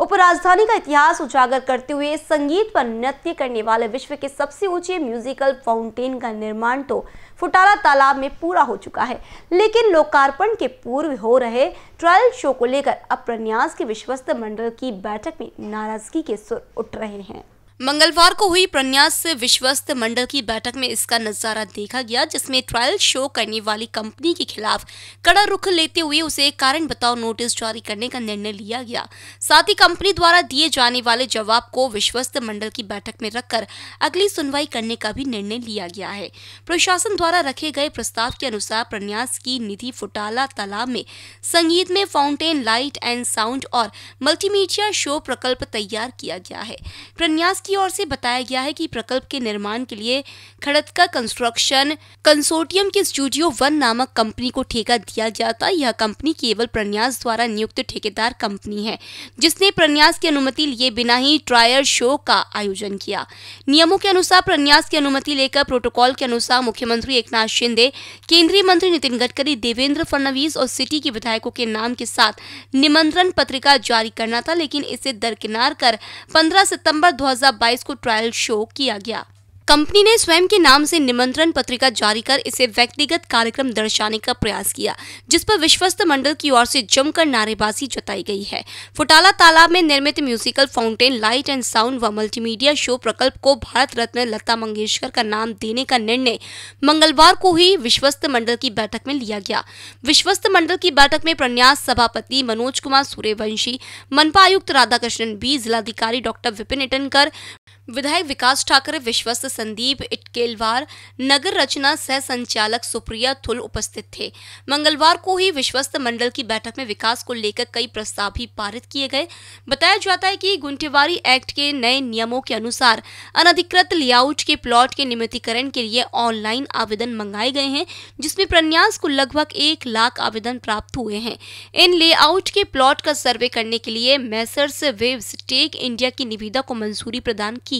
उपराजधानी का इतिहास उजागर करते हुए संगीत पर नृत्य करने वाले विश्व के सबसे ऊंचे म्यूजिकल फाउंटेन का निर्माण तो फुटाला तालाब में पूरा हो चुका है लेकिन लोकार्पण के पूर्व हो रहे ट्रायल शो को लेकर अब प्रन्यास के विश्वस्त मंडल की बैठक में नाराजगी के सुर उठ रहे हैं मंगलवार को हुई प्रन्यास विश्वस्त मंडल की बैठक में इसका नजारा देखा गया जिसमें ट्रायल शो करने वाली कंपनी के खिलाफ कड़ा रुख लेते हुए उसे कारण बताओ नोटिस जारी करने का निर्णय लिया गया साथ ही कंपनी द्वारा दिए जाने वाले जवाब को विश्वस्त मंडल की बैठक में रखकर अगली सुनवाई करने का भी निर्णय लिया गया है प्रशासन द्वारा रखे गए प्रस्ताव के अनुसार प्रन्यास की निधि फुटाला तालाब में संगीत में फाउंटेन लाइट एंड साउंड और मल्टीमीडिया शो प्रकल्प तैयार किया गया है प्रन्यास की ओर से बताया गया है कि प्रकल्प के निर्माण के लिए खड़तका कंस्ट्रक्शन कंसोर्टियम के स्टूडियो वन नामक कंपनी को ठेका दिया गया था यह कंपनी केवल प्रन्यास द्वारा नियुक्त ठेकेदार कंपनी है जिसने प्रन्यास की अनुमति लिए बिना ही ट्रायर शो का आयोजन किया नियमों के अनुसार प्रन्यास की अनुमति लेकर प्रोटोकॉल के अनुसार मुख्यमंत्री एक शिंदे केंद्रीय मंत्री नितिन गडकरी देवेंद्र फडणवीस और सिटी के विधायकों के नाम के साथ निमंत्रण पत्रिका जारी करना था लेकिन इसे दरकिनार कर 15 सितंबर 2022 को ट्रायल शो किया गया कंपनी ने स्वयं के नाम से निमंत्रण पत्रिका जारी कर इसे व्यक्तिगत कार्यक्रम दर्शाने का प्रयास किया जिस पर विश्वस्त मंडल की ओर से जमकर नारेबाजी जताई गई है फुटाला तालाब में निर्मित musical fountain light and sound व मल्टीमीडिया शो प्रकल्प को भारत रत्न लता मंगेशकर का नाम देने का निर्णय मंगलवार को ही विश्वस्त मंडल की बैठक में लिया गया विश्वस्त मंडल की बैठक में प्रन्यास सभापति मनोज कुमार सूर्यवंशी मनपा आयुक्त राधाकृष्णन बी जिलाधिकारी डॉक्टर विपिन इटनकर विधायक विकास ठाकरे विश्वस्त संदीप इटकेलवार नगर रचना सह संचालक सुप्रिया थुल उपस्थित थे मंगलवार को ही विश्वस्त मंडल की बैठक में विकास को लेकर कई प्रस्ताव भी पारित किए गए बताया जाता है कि गुंटेवारी एक्ट के नए नियमों के अनुसार अनधिकृत लेआउट के प्लॉट के निमितीकरण के लिए ऑनलाइन आवेदन मंगाए गए हैं जिसमें प्रन्यास को लगभग एक लाख आवेदन प्राप्त हुए हैं इन लेआउट के प्लॉट का सर्वे करने के लिए मैसर्स वेब टेक इंडिया की निविदा को मंजूरी प्रदान की